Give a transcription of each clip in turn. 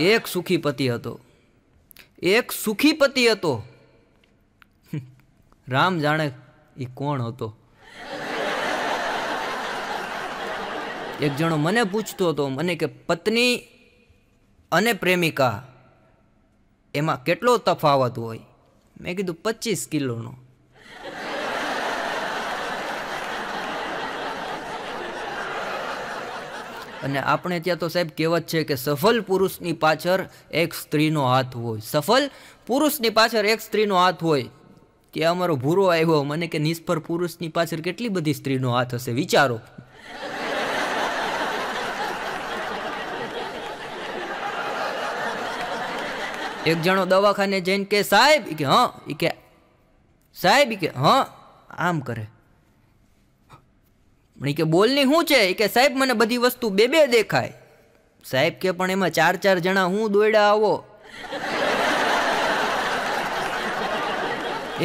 એક સુખી પતિ હતો એક સુખી પતિ હતો રામ જાણે એ કોણ હતો એક જણો મને પૂછતો હતો મને કે પત્ની અને પ્રેમિકા એમાં કેટલો તફાવત હોય મેં કીધું પચીસ કિલોનો અને આપણે ત્યાં તો સાહેબ કહેવત છે કે સફળ પુરુષની પાછળ એક સ્ત્રીનો હાથ હોય સફળ પુરુષની પાછળ એક સ્ત્રીનો હાથ હોય ત્યાં અમારો ભૂરો આવ્યો મને કે નિષ્ફળ પુરુષની પાછળ કેટલી બધી સ્ત્રીનો હાથ હશે વિચારો એક જણો દવાખાને જઈને કે સાહેબ કે હા એ કે સાહેબ કે હા આમ કરે પણ એ કે બોલની શું છે કે સાહેબ મને બધી વસ્તુ બે બે દેખાય સાહેબ કે પણ એમાં ચાર ચાર જણા હું દોડ્યા આવો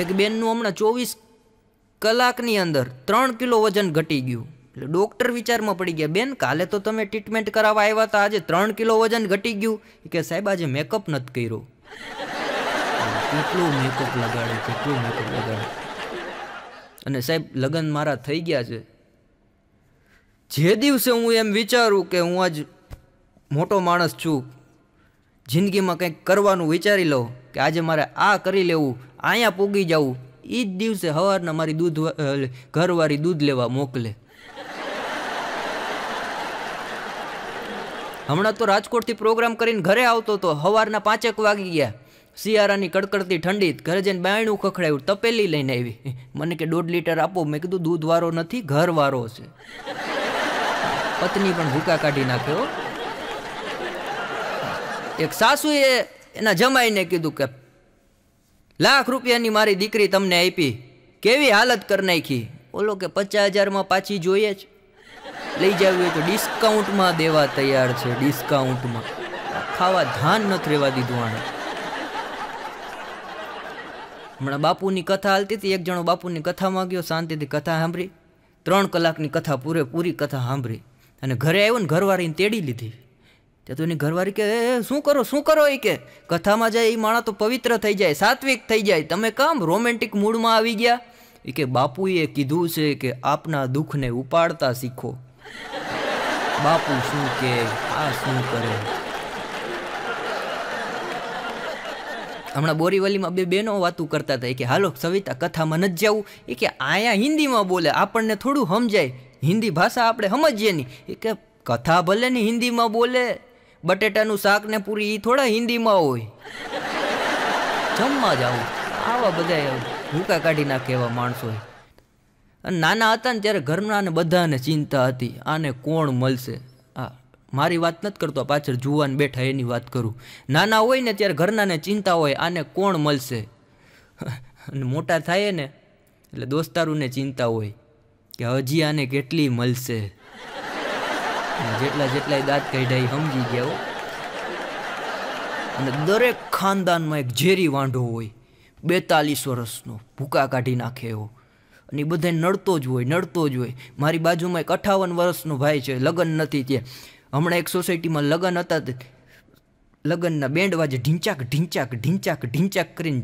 એક બેનનું હમણાં ચોવીસ કલાકની અંદર ત્રણ કિલો વજન ઘટી ગયું એટલે ડૉક્ટર વિચારમાં પડી ગયા બેન કાલે તો તમે ટ્રીટમેન્ટ કરાવવા આવ્યા હતા આજે ત્રણ કિલો વજન ઘટી ગયું કે સાહેબ આજે મેકઅપ નથી કર્યો કેટલું મેકઅપ લગાડે કેટલું મેકઅપ લગાડે અને સાહેબ લગ્ન મારા થઈ ગયા છે જે દિવસે હું એમ વિચારું કે હું આજ મોટો માણસ છું જિંદગીમાં કંઈક કરવાનું વિચારી લઉં કે આજે મારે આ કરી લેવું અહીંયા પૂગી જવું એ જ દિવસે સવારના મારી દૂધ ઘરવાળી દૂધ લેવા મોકલે હમણાં તો રાજકોટથી પ્રોગ્રામ કરીને ઘરે આવતો તો સવારના પાંચેક વાગી ગયા શિયાળાની કડકડતી ઠંડી ઘરે જઈને બાયણું ખખડાયું તપેલી લઈને આવી મને કે દોઢ લીટર આપો મેં કીધું દૂધવાળો નથી ઘરવાળો છે પત્ની પણ ભૂકા કાઢી નાખ્યો એક સાસુએ એના જમાઈને કીધું કે લાખ રૂપિયાની મારી દીકરી તમને આપી કેવી હાલત કરી નાખી ઓલો કે પચાસ હજારમાં પાછી જોઈએ જ લઈ જવી તો ડિસ્કાઉન્ટમાં દેવા તૈયાર છે ડિસ્કાઉન્ટમાં ખાવા ધાન નથી રહેવા દીધું આને હમણાં બાપુની કથા હાલતી હતી એક જણો બાપુની કથામાં ગયો શાંતિથી કથા સાંભળી ત્રણ કલાકની કથા પૂરેપૂરી કથા સાંભળી અને ઘરે આવ્યો ને ઘરવાળીને તેડી લીધી તે તો એની ઘરવાળી કે શું કરો શું કરો એ કે કથામાં જાય એ માણા તો પવિત્ર થઈ જાય સાત્વિક થઈ જાય તમે કામ રોમેન્ટિક મૂડમાં આવી ગયા એ કે બાપુએ કીધું છે કે આપના દુઃખને ઉપાડતા શીખો બાપુ શું કે આ શું કરે હમણાં બોરીવલીમાં બે બહેનો વાતું કરતા હતા કે હાલો સવિતા કથામાં નથી જવું એ કે આયા હિન્દીમાં બોલે આપણને થોડું સમજાય હિન્દી ભાષા આપણે સમજીએ નહીં એ કે કથા ભલે ને હિન્દીમાં બોલે બટેટાનું શાક ને પૂરી એ થોડા હિન્દીમાં હોય જમવા જાવું આવા બધા ભૂકા કાઢી નાખે એવા માણસો અને નાના હતા ને ત્યારે ઘરના ને બધાને ચિંતા હતી આને કોણ મળશે આ મારી વાત નથી કરતો પાછળ જુવાન બેઠા એની વાત કરું નાના હોય ને ત્યારે ઘરનાને ચિંતા હોય આને કોણ મળશે અને મોટા થાય ને એટલે દોસ્તારોને ચિંતા હોય કે હજી આને કેટલી મળશે જેટલા જેટલા દાંત કાઢ્યા એ સમજી ગયા હો અને દરેક ખાનદાનમાં એક ઝેરી વાંઢો હોય બેતાલીસ વર્ષનો ભૂકા કાઢી નાખે એવો અને એ બધાને નડતો જ હોય નડતો જ હોય મારી બાજુમાં એક અઠાવન વર્ષનો ભાઈ છે લગ્ન નથી ત્યાં હમણાં એક સોસાયટીમાં લગ્ન હતા લગ્નના બેન્ડ વાજે ઢીંચાક ઢીંચાક ઢીંચાક ઢીંચાક કરીને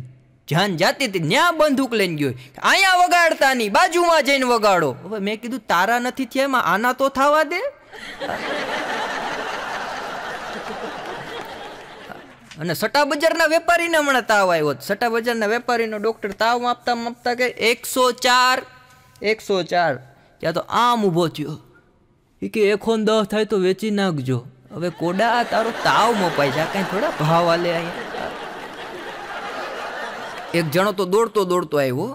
જાન જાતી હતી ત્યાં બંદૂક લઈને ગયો અહીંયા વગાડતા નહીં બાજુમાં જઈને વગાડો હવે મેં કીધું તારા નથી થયા એમાં આના તો થવા દે અને સટા બજારના વેપારીને હમણાં તાવ આવ્યો સટા બજારના વેપારીનો ડૉક્ટર તાવ માપતા માપતા કે એકસો ચાર એકસો ચાર ત્યાં તો આમ ઊભો થયો એ કે એકોન દહ થાય તો વેચી નાખજો હવે કોડા તારો તાવ મપાઈ જા કાંઈ થોડા ભાવ આલે અહીંયા એક જણો તો દોડતો દોડતો આવ્યો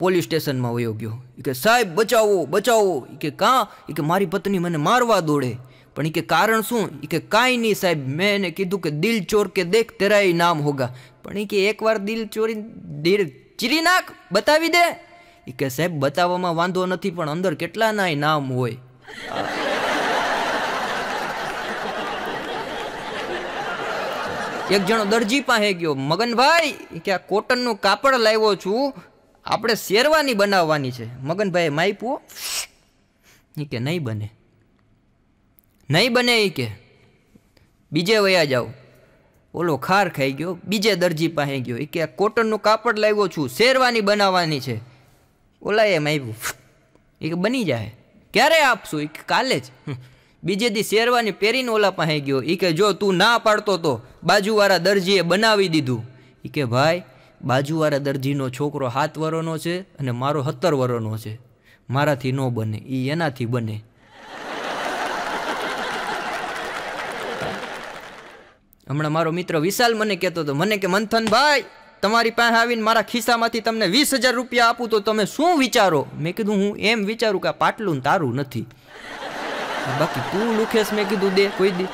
પોલીસ સ્ટેશનમાં વયો ગયો કે સાહેબ બચાવો બચાવો કે કાં કે મારી પત્ની મને મારવા દોડે પણ કે કારણ શું કે કાંઈ નહીં સાહેબ મેં એને કીધું કે દિલ ચોર કે દેખ તેરા એ નામ હોગા પણ કે એકવાર દિલ ચોરી દિલ ચીરી નાખ બતાવી દે કે સાહેબ બતાવવામાં વાંધો નથી પણ અંદર કેટલાના નામ હોય એક જણો દરજી પાસે ગયો મગનભાઈ કે આ કોટનનું કાપડ લાવ્યો છું આપણે શેરવાની બનાવવાની છે મગનભાઈ માઈપુઓ એ કે નહીં બને નહીં બને એ કે બીજે વયા જાઓ ઓલો ખાર ખાઈ ગયો બીજે દરજી પાસે ગયો એ કે આ કોટનનું કાપડ લાવ્યો છું શેરવાની બનાવવાની છે ઓલા એ આવ્યું એ કે બની જાય ક્યારે આપશું એ કાલે જ બીજે દી શેરવાની પહેરીને ઓલા પાસે ગયો એ કે જો તું ના પાડતો તો બાજુવાળા દરજીએ બનાવી દીધું એ કે ભાઈ બાજુવાળા દરજીનો છોકરો હાથ વરોનો છે અને મારો સત્તર વરોનો છે મારાથી ન બને એ એનાથી બને હમણાં મારો મિત્ર વિશાલ મને કહેતો હતો મને કે મંથન ભાઈ તમારી પાસે આવીને મારા ખિસ્સામાંથી તમને વીસ હજાર રૂપિયા આપું તો તમે શું વિચારો મેં કીધું હું એમ વિચારું કે આ પાટલું તારું નથી બાકી તું લુખેશ મેં કીધું દે કોઈ દી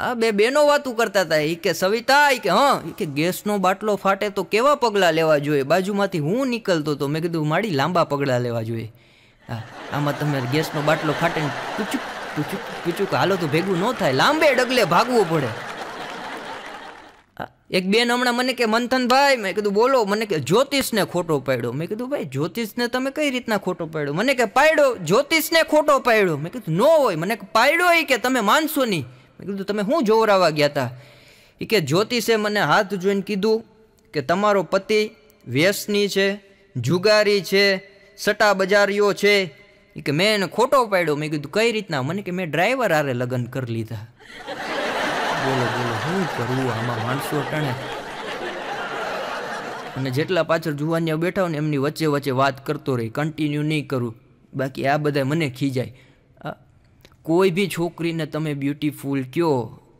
હા બે બેનો વાતું કરતા હતા એ કે સવિતા કે હા કે ગેસનો બાટલો ફાટે તો કેવા પગલાં લેવા જોઈએ બાજુમાંથી હું નીકળતો હતો મેં કીધું માડી લાંબા પગલાં લેવા જોઈએ હા આમાં તમે ગેસનો બાટલો ફાટે પૂછું પૂછું પૂછું હાલો તો ભેગું ન થાય લાંબે ડગલે ભાગવું પડે એક બેન હમણાં મને કે મંથનભાઈ મેં કીધું બોલો મને કે જ્યોતિષને ખોટો પાડ્યો મેં કીધું ભાઈ જ્યોતિષને તમે કઈ રીતના ખોટો પાડ્યો મને કે પાડ્યો જ્યોતિષને ખોટો પાડ્યો મેં કીધું નો હોય મને પાડ્યો એ કે તમે માનશો નહીં મેં કીધું તમે શું જોવરાવા ગયા હતા એ કે જ્યોતિષે મને હાથ જોઈને કીધું કે તમારો પતિ વ્યસની છે જુગારી છે સટા બજારીઓ છે એ કે મેં એને ખોટો પાડ્યો મેં કીધું કઈ રીતના મને કે મેં ડ્રાઈવર આરે લગ્ન કરી લીધા બોલો બોલો શું કરવું આમાં માણસો ટાણે અને જેટલા પાછળ જુવાનિયા બેઠા હોય ને એમની વચ્ચે વચ્ચે વાત કરતો રહી કન્ટિન્યુ નહીં કરું બાકી આ બધા મને ખીજાય કોઈ બી છોકરીને તમે બ્યુટીફુલ કયો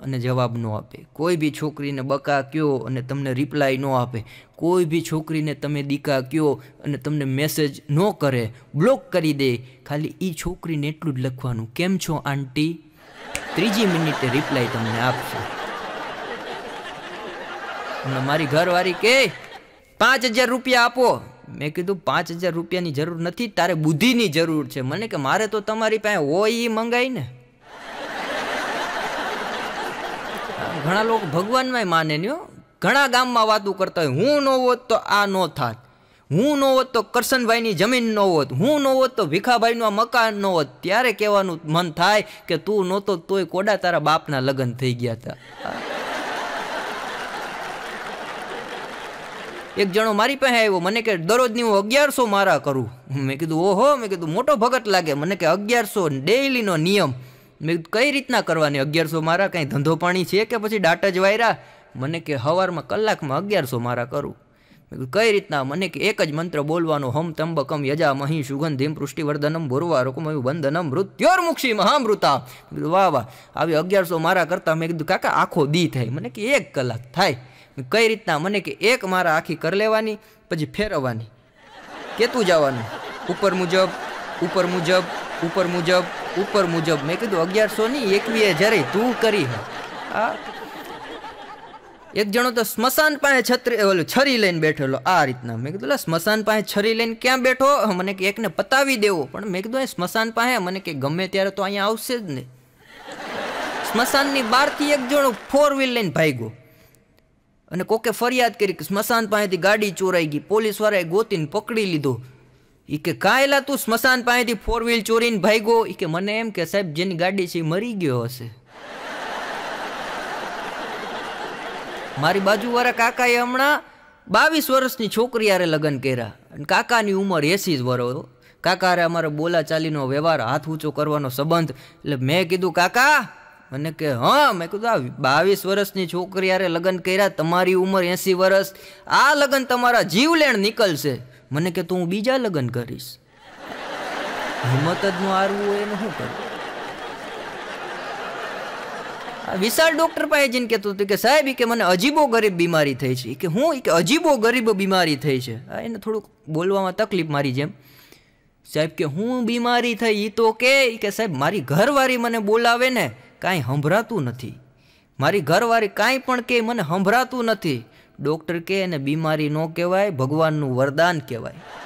અને જવાબ ન આપે કોઈ બી છોકરીને બકા કયો અને તમને રિપ્લાય ન આપે કોઈ બી છોકરીને તમે દીકા કયો અને તમને મેસેજ ન કરે બ્લોક કરી દે ખાલી એ છોકરીને એટલું જ લખવાનું કેમ છો આંટી ત્રીજી મિનિટે રિપ્લાય તમને આપશે હમણાં મારી ઘરવાળી કે પાંચ હજાર રૂપિયા આપો મેં કીધું પાંચ હજાર રૂપિયાની જરૂર નથી તારે બુદ્ધિની જરૂર છે મને કે મારે તો તમારી પાસે હોય એ મંગાઈ ને ઘણા લોકો ભગવાનમાં માને નહીં ઘણા ગામમાં વાતું કરતા હોય હું ન હોત તો આ ન થાત હું ન હોત તો કરશનભાઈની જમીન ન હોત હું ન હોત તો ભીખાભાઈનું મકાન ન હોત ત્યારે કહેવાનું મન થાય કે તું નહોતો તોય કોડા તારા બાપના લગ્ન થઈ ગયા હતા એક જણો મારી પાસે આવ્યો મને કે દરરોજની હું અગિયારસો મારા કરું મેં કીધું ઓહો મેં કીધું મોટો ભગત લાગે મને કે અગિયારસો ડેઈલીનો નિયમ મેં કીધું કઈ રીતના કરવાની અગિયારસો મારા કાંઈ ધંધો પાણી છે કે પછી ડાટા જ વાયરા મને કે હવારમાં કલાકમાં અગિયારસો મારા કરું કઈ રીતના મને કે એક જ મંત્ર બોલવાનો હમ તંબકમ યજા મહી સુગંધિમ પુષ્ટિવર્ધનમ ભૂરવા રૂકમયુ બંધનમ મૃત્યોર્મુક્ષી મહામૃતા કીધું વાહ વાહ આવી અગિયારસો મારા કરતાં મેં કીધું કાકા આખો દી થાય મને કે એક કલાક થાય કઈ રીતના મને કે એક મારા આખી કર લેવાની પછી ફેરવવાની કેતું જવાનું ઉપર મુજબ ઉપર મુજબ ઉપર મુજબ ઉપર મુજબ મેં કીધું અગિયારસો ની એકવીએ જ્યારે તું કરી હા એક જણો તો સ્મશાન પાસે છત્રી ઓલું છરી લઈને બેઠેલો આ રીતના મેં કીધું સ્મશાન પાસે છરી લઈને ક્યાં બેઠો મને કે એકને પતાવી દેવો પણ મેં કીધું સ્મશાન પાસે મને કે ગમે ત્યારે તો અહીંયા આવશે જ ને સ્મશાનની બહારથી એક જણો ફોર વ્હીલ લઈને ભાગ્યો અને કોકે ફરિયાદ કરી કે સ્મશાન પાસેથી ગાડી ચોરાઈ ગઈ પોલીસવાળાએ ગોતીને પકડી લીધો એ કે કાયલા તું સ્મશાન પાસેથી ફોર વ્હીલ ચોરીને ભાગ્યો એ કે મને એમ કે સાહેબ જેની ગાડી છે એ મરી ગયો હશે મારી બાજુવાળા કાકાએ હમણાં બાવીસ વર્ષની છોકરી યારે લગ્ન કર્યા અને કાકાની ઉંમર એસી જ વરો કાકા અરે અમારો બોલાચાલીનો વ્યવહાર હાથ ઊંચો કરવાનો સંબંધ એટલે મેં કીધું કાકા મને કે હા મેં કીધું આ બાવીસ વર્ષની છોકરી યારે લગ્ન કર્યા તમારી ઉંમર એંસી વર્ષ આ લગ્ન તમારા જીવલેણ નીકળશે મને કે તું બીજા લગ્ન કરીશ હિંમત જ નું હારવું એને શું કરું વિશાળ ડૉક્ટર પાસે જઈને કહેતો હતો કે સાહેબ કે મને અજીબો ગરીબ બીમારી થઈ છે કે હું કે અજીબો ગરીબ બીમારી થઈ છે એને થોડુંક બોલવામાં તકલીફ મારી જેમ સાહેબ કે હું બીમારી થઈ એ તો કે કે સાહેબ મારી ઘરવાળી મને બોલાવે ને કાંઈ સંભળાતું નથી મારી ઘરવાળી કાંઈ પણ કે મને સંભળાતું નથી ડૉક્ટર કે એને બીમારી ન કહેવાય ભગવાનનું વરદાન કહેવાય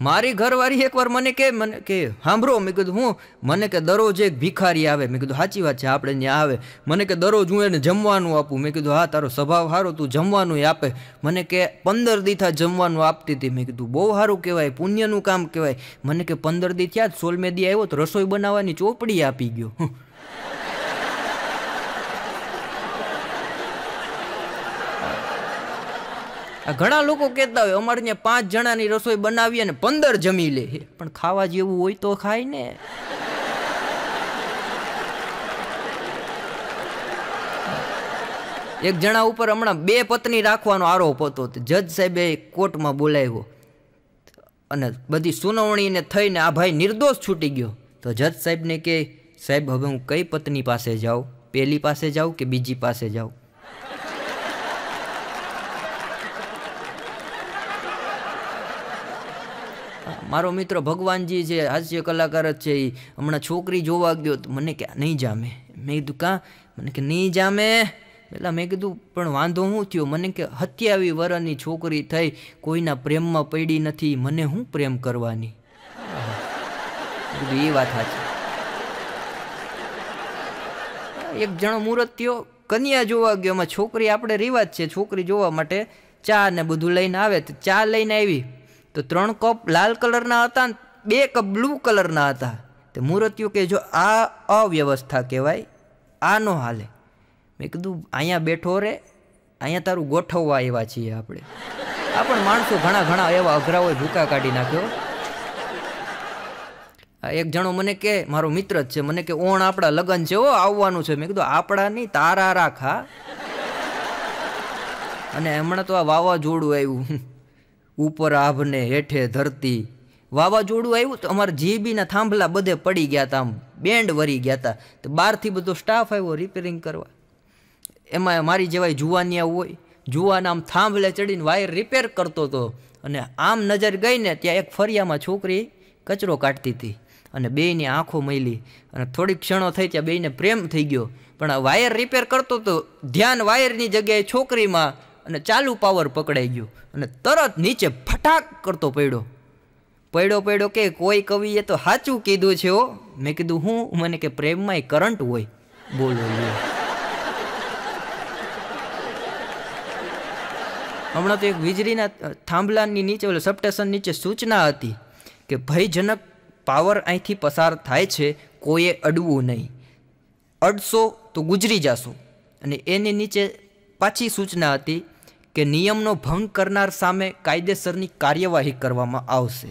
મારી ઘરવાળી એકવાર મને કે મને કે સાંભળો મેં કીધું હું મને કે દરરોજ એક ભિખારી આવે મેં કીધું સાચી વાત છે આપણે ત્યાં આવે મને કે દરરોજ હું એને જમવાનું આપું મેં કીધું હા તારો સ્વભાવ સારો તું જમવાનું આપે મને કે પંદર દીથા જમવાનું આપતી હતી મેં કીધું બહુ સારું કહેવાય પુણ્યનું કામ કહેવાય મને કે પંદર દી થયા જ સોલમેદી આવ્યો તો રસોઈ બનાવવાની ચોપડી આપી ગયો ઘણા લોકો કહેતા હોય અમારે ત્યાં પાંચ જણાની રસોઈ બનાવી અને પંદર જમી લે પણ ખાવા જેવું હોય તો ખાય ને એક જણા ઉપર હમણાં બે પત્ની રાખવાનો આરોપ હતો જજ સાહેબે કોર્ટમાં બોલાવ્યો અને બધી સુનાવણીને થઈને આ ભાઈ નિર્દોષ છૂટી ગયો તો જજ સાહેબને કે સાહેબ હવે હું કઈ પત્ની પાસે જાઉં પહેલી પાસે જાઉં કે બીજી પાસે જાઉં મારો મિત્ર ભગવાનજી છે હાસ્ય કલાકાર જ છે એ હમણાં છોકરી જોવા ગયો તો મને કે નહીં જામે મેં કીધું કાં મને કે નહીં જામે પહેલાં મેં કીધું પણ વાંધો હું થયો મને કે હત્યાવી વરની છોકરી થઈ કોઈના પ્રેમમાં પડી નથી મને હું પ્રેમ કરવાની એ વાત સાચી એક જણો મુહૂર્ત થયો કન્યા જોવા ગયો એમાં છોકરી આપણે રિવાજ છે છોકરી જોવા માટે ચા ને બધું લઈને આવે તો ચા લઈને આવી તો ત્રણ કપ લાલ કલરના હતા ને બે કપ બ્લુ કલરના હતા તે મૂર્તિઓ કે જો આ અવ્યવસ્થા કહેવાય આ ન હાલે મેં કીધું અહીંયા બેઠો રે અહીંયા તારું ગોઠવવા એવા છીએ આપણે આ પણ માણસો ઘણા ઘણા એવા અઘરાઓએ ભૂકા કાઢી નાખ્યો એક જણો મને કે મારો મિત્ર જ છે મને કે ઓણ આપણા લગ્ન છે ઓ આવવાનું છે મેં કીધું આપણા નહીં તારા રાખા અને હમણાં તો આ વાવાઝોડું આવ્યું ઉપર આભને હેઠે ધરતી વાવાઝોડું આવ્યું તો અમારા જીબીના થાંભલા બધે પડી ગયા હતા આમ બેન્ડ વરી ગયા હતા તો બહારથી બધો સ્ટાફ આવ્યો રિપેરિંગ કરવા એમાં મારી જેવાય જુવાનિયા હોય જુવાન આમ થાંભલે ચડીને વાયર રિપેર કરતો હતો અને આમ નજર ગઈને ત્યાં એક ફરિયામાં છોકરી કચરો કાઢતી હતી અને બેયની આંખો મળી અને થોડીક ક્ષણો થઈ ત્યાં બેયને પ્રેમ થઈ ગયો પણ વાયર રિપેર કરતો તો ધ્યાન વાયરની જગ્યાએ છોકરીમાં અને ચાલુ પાવર પકડાઈ ગયો અને તરત નીચે ફટાક કરતો પડ્યો પડ્યો પડ્યો કે કોઈ કવિએ તો સાચું કીધું છે ઓ મેં કીધું હું મને કે પ્રેમમાં કરંટ હોય બોલો હમણાં તો એક વીજળીના થાંભલાની નીચે ઓલે સબસ્ટેશન નીચે સૂચના હતી કે ભયજનક પાવર અહીંથી પસાર થાય છે કોઈએ અડવું નહીં અડશો તો ગુજરી જશો અને એની નીચે પાછી સૂચના હતી કે નિયમનો ભંગ કરનાર સામે કાયદેસરની કાર્યવાહી કરવામાં આવશે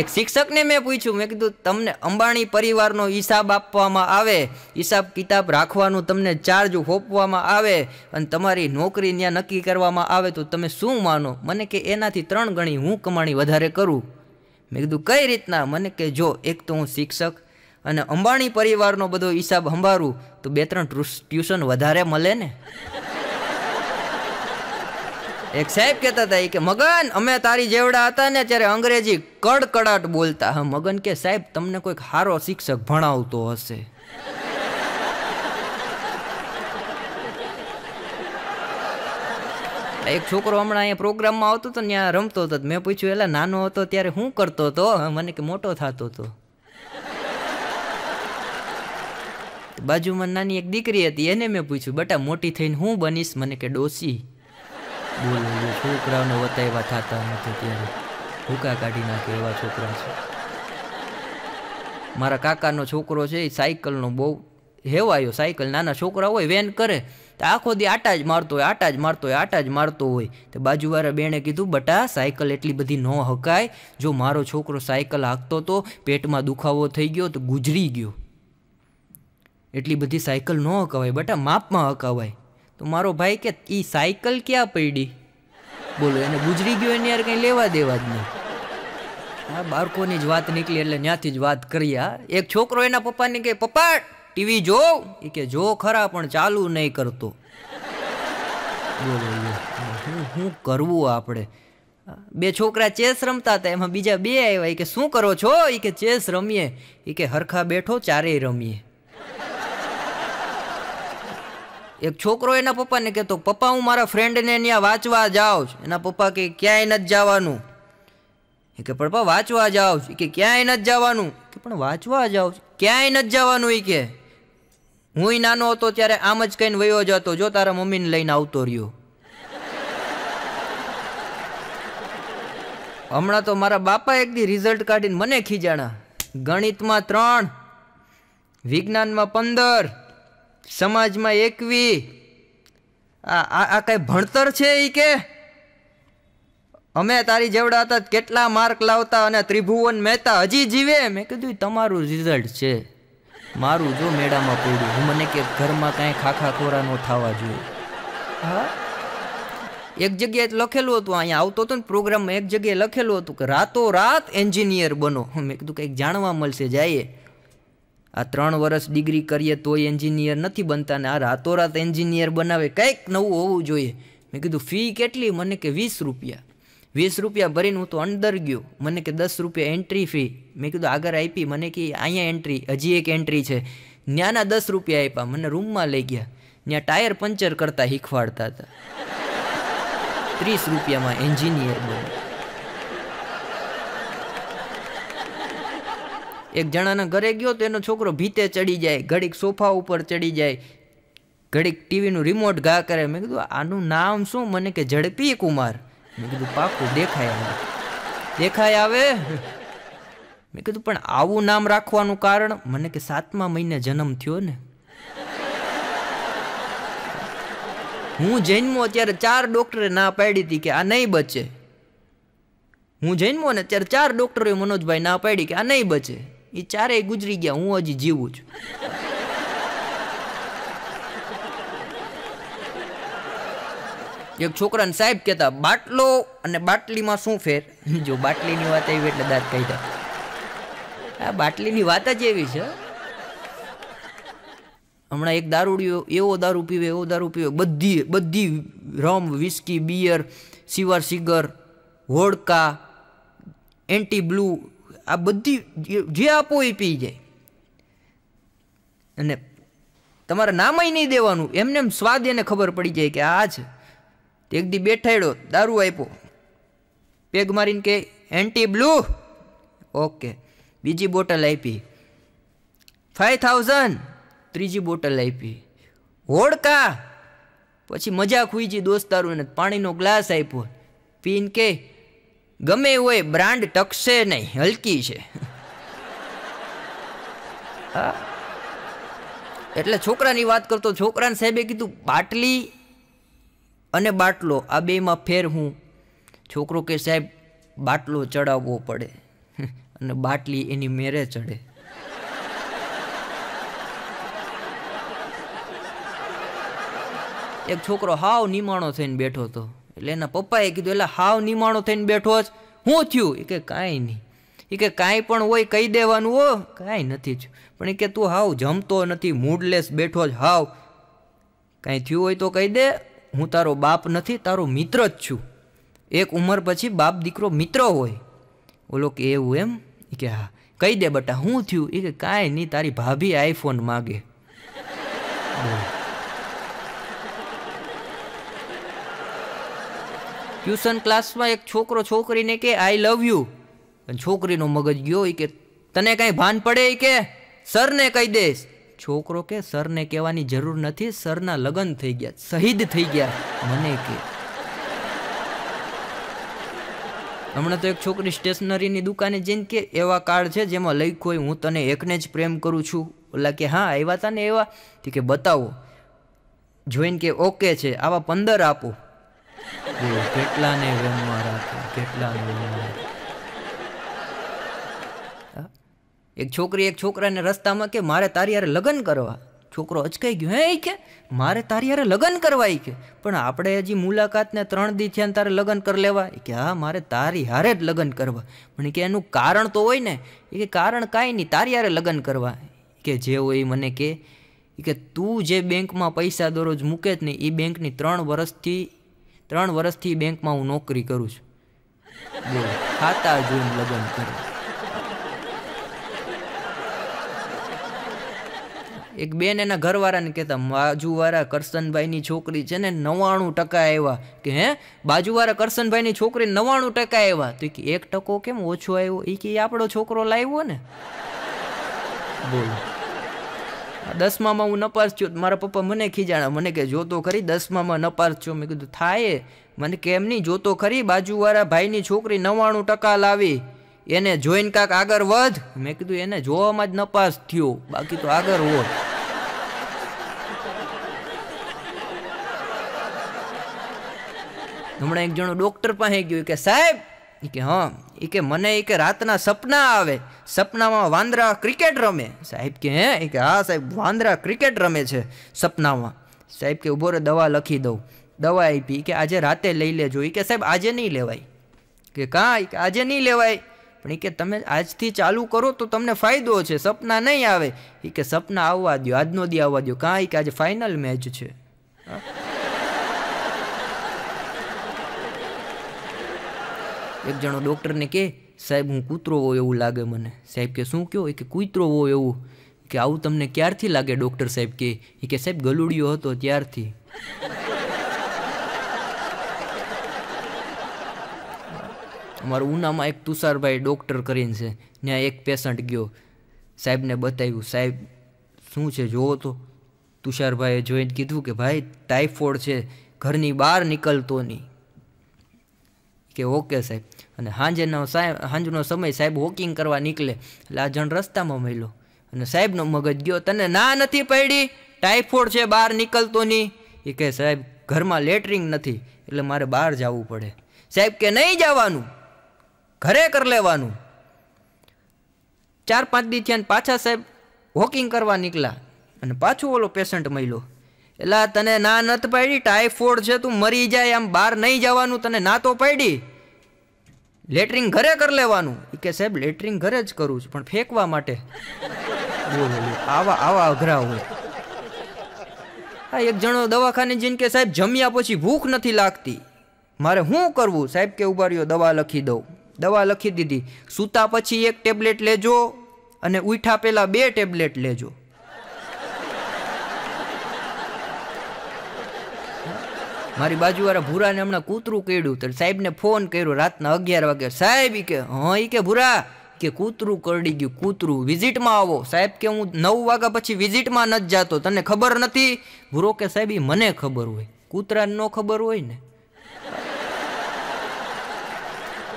એક શિક્ષકને મેં પૂછ્યું મેં કીધું તમને અંબાણી પરિવારનો હિસાબ આપવામાં આવે હિસાબ કિતાબ રાખવાનું તમને ચાર્જ હોપવામાં આવે અને તમારી નોકરી ત્યાં નક્કી કરવામાં આવે તો તમે શું માનો મને કે એનાથી ત્રણ ગણી હું કમાણી વધારે કરું મેં કીધું કઈ રીતના મને કે જો એક તો હું શિક્ષક અને અંબાણી પરિવારનો બધો હિસાબ સંભાળું તો બે ત્રણ ટ્યુશન વધારે મળે ને એક સાહેબ કહેતા હતા કે મગન અમે તારી જેવડા હતા ને ત્યારે અંગ્રેજી કડકડાટ બોલતા હા મગન કે સાહેબ તમને કોઈક સારો શિક્ષક ભણાવતો હશે એક છોકરો હમણાં અહીંયા પ્રોગ્રામમાં આવતો હતો ત્યાં રમતો હતો મેં પૂછ્યું એટલે નાનો હતો ત્યારે હું કરતો હતો મને કે મોટો થતો હતો બાજુમાં નાની એક દીકરી હતી એને મેં પૂછ્યું બટા મોટી થઈને હું બનીશ મને કે ડોસી બોલો છોકરાઓને વતાવ્યા થતા નથી ત્યારે ભૂકા કાઢી નાખે એવા છોકરા છે મારા કાકાનો છોકરો છે એ સાયકલનો બહુ હેવાયો સાયકલ નાના છોકરા હોય વેન કરે તો આખો દી આટા જ મારતો હોય આટા જ મારતો હોય આટા જ મારતો હોય તો બાજુવાળા બેણે કીધું બટા સાયકલ એટલી બધી ન હકાય જો મારો છોકરો સાયકલ હાંકતો તો પેટમાં દુખાવો થઈ ગયો તો ગુજરી ગયો એટલી બધી સાયકલ ન હકાવાય બટા માપમાં હકાવાય તો મારો ભાઈ કે એ સાયકલ ક્યાં પડી બોલો એને ગુજરી ગયો એની યાર કંઈ લેવા દેવા જ નહીં હા બાળકોની જ વાત નીકળી એટલે ત્યાંથી જ વાત કર્યા એક છોકરો એના પપ્પાને કે પપ્પા ટીવી જો એ કે જો ખરા પણ ચાલુ નહીં કરતો બોલો શું કરવું આપણે બે છોકરા ચેસ રમતા હતા એમાં બીજા બે આવ્યા કે શું કરો છો એ કે ચેસ રમીએ એ કે હરખા બેઠો ચારેય રમીએ એક છોકરો એના પપ્પાને કહેતો પપ્પા હું મારા ફ્રેન્ડને ત્યાં વાંચવા જાઉં છું એના પપ્પા કે ક્યાંય નથી જવાનું એ કે પપ્પા વાંચવા જાઉં છું કે ક્યાંય નથી જવાનું કે પણ વાંચવા જાઉં છું ક્યાંય નથી જવાનું એ કે હું નાનો હતો ત્યારે આમ જ કહીને વયો જતો જો તારા મમ્મીને લઈને આવતો રહ્યો હમણાં તો મારા બાપા એક દી રિઝલ્ટ કાઢીને મને ખીજાણા ગણિતમાં ત્રણ વિજ્ઞાનમાં પંદર સમાજમાં એકવી આ આ કાંઈ ભણતર છે એ કે અમે તારી જેવડા હતા કેટલા માર્ક લાવતા અને ત્રિભુવન મહેતા હજી જીવે મેં કીધું તમારું રિઝલ્ટ છે મારું જો મેળામાં પડ્યું હું મને કે ઘરમાં કાંઈ ખાખા ખોરા નો થવા જોઈએ હા એક જગ્યાએ લખેલું હતું અહીંયા આવતો હતો ને પ્રોગ્રામમાં એક જગ્યાએ લખેલું હતું કે રાતો રાત એન્જિનિયર બનો મેં કીધું કંઈક જાણવા મળશે જઈએ આ ત્રણ વર્ષ ડિગ્રી કરીએ તોય એન્જિનિયર નથી બનતા ને આ રાતોરાત એન્જિનિયર બનાવે કંઈક નવું હોવું જોઈએ મેં કીધું ફી કેટલી મને કે વીસ રૂપિયા વીસ રૂપિયા ભરીને હું તો અંદર ગયો મને કે દસ રૂપિયા એન્ટ્રી ફી મેં કીધું આગળ આપી મને કે અહીંયા એન્ટ્રી હજી એક એન્ટ્રી છે ન્યાના દસ રૂપિયા આપ્યા મને રૂમમાં લઈ ગયા ત્યાં ટાયર પંચર કરતા શીખવાડતા હતા ત્રીસ રૂપિયામાં એન્જિનિયર બન્યો એક જણાના ઘરે ગયો તો એનો છોકરો ભીતે ચડી જાય ઘડીક સોફા ઉપર ચડી જાય ઘડીક ટીવીનું રિમોટ ગા કરે મેં કીધું આનું નામ શું મને કે ઝડપી કુમાર મેં કીધું પાકું દેખાય આવે દેખાય આવે મેં કીધું પણ આવું નામ રાખવાનું કારણ મને કે સાતમા મહિને જન્મ થયો ને હું જન્મો ત્યારે ચાર ડૉક્ટરે ના પાડી હતી કે આ નહીં બચે હું જન્મો ને ત્યારે ચાર ડૉક્ટરોએ મનોજભાઈ ના પાડી કે આ નહીં બચે એ ચારેય ગુજરી ગયા હું હજી જીવું છું એક છોકરાને સાહેબ કહેતા બાટલો અને બાટલીમાં શું ફેર જો બાટલીની વાત આવી એટલે દાંત કહી દા આ બાટલીની વાત જ એવી છે હમણાં એક દારૂડિયો એવો દારૂ પીવે એવો દારૂ પીવે બધી બધી રમ વિસ્કી બિયર સિવાર સિગર વોડકા એન્ટી બ્લુ આ બધી જે આપો એ પી જાય અને તમારે નામય નહીં દેવાનું એમને એમ સ્વાદ એને ખબર પડી જાય કે આ છે એક દી બેઠાડ્યો દારૂ આપ્યો પેગ મારીને કે એન્ટી બ્લુ ઓકે બીજી બોટલ આપી ફાઈવ થાઉઝન્ડ ત્રીજી બોટલ આપી હોડકા પછી મજાક દોસ્તારું એને પાણીનો ગ્લાસ આપ્યો પીન કે ગમે હોય બ્રાન્ડ ટકશે નહીં હલકી છે એટલે છોકરાની વાત કરતો છોકરાને સાહેબે કીધું બાટલી અને બાટલો આ બેમાં ફેર હું છોકરો કે સાહેબ બાટલો ચડાવવો પડે અને બાટલી એની મેરે ચડે એક છોકરો હાવ નિમાણો થઈને બેઠો હતો એટલે એના પપ્પાએ કીધું એટલે હાવ નિમાણો થઈને બેઠો જ શું થયું એ કે કાંઈ નહીં એ કે કાંઈ પણ હોય કહી દેવાનું હો કાંઈ નથી જ પણ એ કે તું હાવ જમતો નથી મૂડલેસ બેઠો જ હાવ કાંઈ થયું હોય તો કહી દે હું તારો બાપ નથી તારો મિત્ર જ છું એક ઉંમર પછી બાપ દીકરો મિત્ર હોય ઓલો કે એવું એમ એ કે હા કહી દે બટા શું થયું એ કે કાંઈ નહીં તારી ભાભી આઈફોન માગે ટ્યુશન ક્લાસમાં એક છોકરો છોકરીને કે આઈ લવ યુ અને છોકરીનો મગજ ગયો કે તને કાંઈ ભાન પડે કે સરને કહી દઈશ છોકરો કે સરને કહેવાની જરૂર નથી સરના લગ્ન થઈ ગયા શહીદ થઈ ગયા મને કે હમણાં તો એક છોકરી સ્ટેશનરીની દુકાને જઈને કે એવા કાર્ડ છે જેમાં લખ્યું હોય હું તને એકને જ પ્રેમ કરું છું ઓલા કે હા આવ્યા હતા ને એવા કે બતાવો જોઈને કે ઓકે છે આવા પંદર આપો દેવ કેટલાને વેમમાં રાખે કેટલાને વેમમાં એક છોકરી એક છોકરાને રસ્તામાં કે મારે તારી યારે લગ્ન કરવા છોકરો અચકાઈ ગયો હે એ કે મારે તારી યારે લગ્ન કરવા કે પણ આપણે હજી મુલાકાતને ત્રણ દી થયા તારે લગ્ન કરી લેવા કે હા મારે તારી હારે જ લગ્ન કરવા પણ કે એનું કારણ તો હોય ને એ કે કારણ કાંઈ નહીં તારી હારે લગ્ન કરવા કે જે હોય એ મને કે કે તું જે બેંકમાં પૈસા દરરોજ મૂકે જ ને એ બેંકની ત્રણ વર્ષથી ત્રણ વર્ષથી બેંકમાં હું નોકરી કરું છું બોલો ખાતા જોઈને લગ્ન કરે એક બેન એના ઘરવાળાને કહેતા બાજુવાળા કરશનભાઈની છોકરી છે ને નવાણું ટકા આવ્યા કે હે બાજુવાળા કરશનભાઈની છોકરી નવાણું ટકા આવ્યા તો કે એક ટકો કેમ ઓછો આવ્યો એ કે આપણો છોકરો લાવ્યો ને બોલો દસમામાં હું નપાસ છું મારા પપ્પા મને ખીજાણા મને કે જોતો ખરી દસમામાં નપાસ છું મેં કીધું થાય મને કેમ નહીં જોતો ખરી બાજુવાળા ભાઈની છોકરી નવાણું ટકા લાવી એને જોઈને કાંક આગળ વધ મેં કીધું એને જોવામાં જ નપાસ થયો બાકી તો આગળ હોત હમણાં એક જણો ડૉક્ટર પાસે ગયો કે સાહેબ એ કે હા એ કે મને એ કે રાતના સપના આવે સપનામાં વાંદરા ક્રિકેટ રમે સાહેબ કે હે એ કે હા સાહેબ વાંદરા ક્રિકેટ રમે છે સપનામાં સાહેબ કે ઉભો રે દવા લખી દઉં દવા આપી કે આજે રાતે લઈ લેજો એ કે સાહેબ આજે નહીં લેવાય કે કાં કે આજે નહીં લેવાય પણ એ કે તમે આજથી ચાલુ કરો તો તમને ફાયદો છે સપના નહીં આવે એ કે સપના આવવા દો આજનો દી આવવા દો કાં કે આજે ફાઇનલ મેચ છે હા એક જણો ડૉક્ટરને કહે સાહેબ હું કૂતરો હોય એવું લાગે મને સાહેબ કે શું કહો એ કે કૂતરો હોય એવું કે આવું તમને ક્યારથી લાગે ડૉક્ટર સાહેબ કે એ કે સાહેબ ગલુડિયો હતો ત્યારથી અમારા ઉનામાં એક તુષારભાઈ ડૉક્ટર કરીને છે ત્યાં એક પેશન્ટ ગયો સાહેબને બતાવ્યું સાહેબ શું છે જોવો તો તુષારભાઈએ જોઈને કીધું કે ભાઈ ટાઈફોઇડ છે ઘરની બહાર નીકળતો નહીં કે ઓકે સાહેબ અને સાંજેનો સાહેબ સાંજનો સમય સાહેબ વોકિંગ કરવા નીકળે એટલે આ જણ રસ્તામાં મળ્યો અને સાહેબનો મગજ ગયો તને ના નથી પડી ટાઈફોઈડ છે બહાર નીકળતો નહીં એ કહે સાહેબ ઘરમાં લેટરિંગ નથી એટલે મારે બહાર જવું પડે સાહેબ કે નહીં જવાનું ઘરે કર લેવાનું ચાર પાંચ દી થયા પાછા સાહેબ વોકિંગ કરવા નીકળ્યા અને પાછું ઓલો પેશન્ટ મળ્યો એલા તને ના નત પાડી ટાઈફોઈડ છે તું મરી જાય આમ બહાર નહીં જવાનું તને ના તો પાડી લેટરિંગ ઘરે કરી લેવાનું એ કે સાહેબ લેટરિંગ ઘરે જ કરું છું પણ ફેંકવા માટે આવા આવા અઘરા હોય હા એક જણો દવાખાને જઈને કે સાહેબ જમ્યા પછી ભૂખ નથી લાગતી મારે શું કરવું સાહેબ કે ઉભા રહ્યો દવા લખી દઉં દવા લખી દીધી સૂતા પછી એક ટેબ્લેટ લેજો અને ઉઠા પહેલાં બે ટેબ્લેટ લેજો મારી બાજુવાળા ભૂરાને હમણાં કૂતરું કર્યું તો સાહેબને ફોન કર્યો રાતના અગિયાર વાગે સાહેબ કે હા એ કે ભૂરા કે કૂતરું કરડી ગયું કૂતરું વિઝિટમાં આવો સાહેબ કે હું નવ વાગ્યા પછી વિઝિટમાં નથી જતો તને ખબર નથી ભૂરો કે સાહેબ એ મને ખબર હોય કૂતરાને ન ખબર હોય ને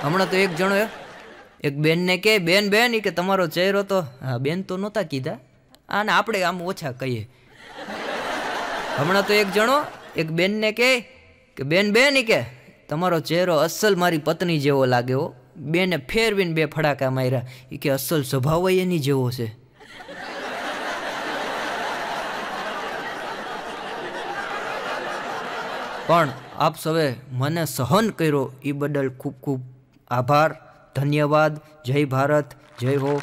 હમણાં તો એક જણો એક બેનને કે બેન બેન એ કે તમારો ચહેરો તો હા બેન તો નહોતા કીધા આને આપણે આમ ઓછા કહીએ હમણાં તો એક જણો એક બેનને કહે કે બેન બેન કે તમારો ચહેરો અસલ મારી પત્ની જેવો લાગ્યો બેને ફેરવીને બે ફડાકા માર્યા એ કે અસલ સ્વભાવ એની જેવો છે પણ આપ સવે મને સહન કર્યો એ બદલ ખૂબ ખૂબ આભાર ધન્યવાદ જય ભારત જય હો